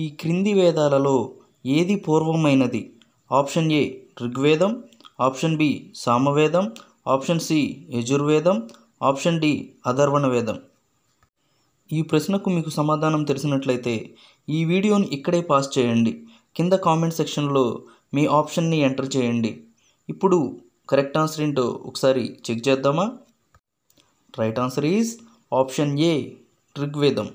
ఈ క్రింది వేదాలలో ఏది పూర్వమైనది ఆప్షన్ ఏ ఋగ్వేదం ఆప్షన్ బి సామవేదం ఆప్షన్ సి యజుర్వేదం ఆప్షన్ డి అధర్వణ వేదం ఈ ప్రశ్నకు మీకు సమాధానం తెలిసినట్లయితే ఈ వీడియోని ఇక్కడే పాస్ చేయండి కింద కామెంట్ సెక్షన్లో మీ ఆప్షన్ని ఎంటర్ చేయండి ఇప్పుడు కరెక్ట్ ఆన్సర్ ఏంటో ఒకసారి చెక్ చేద్దామా right answer is option A Rigvedam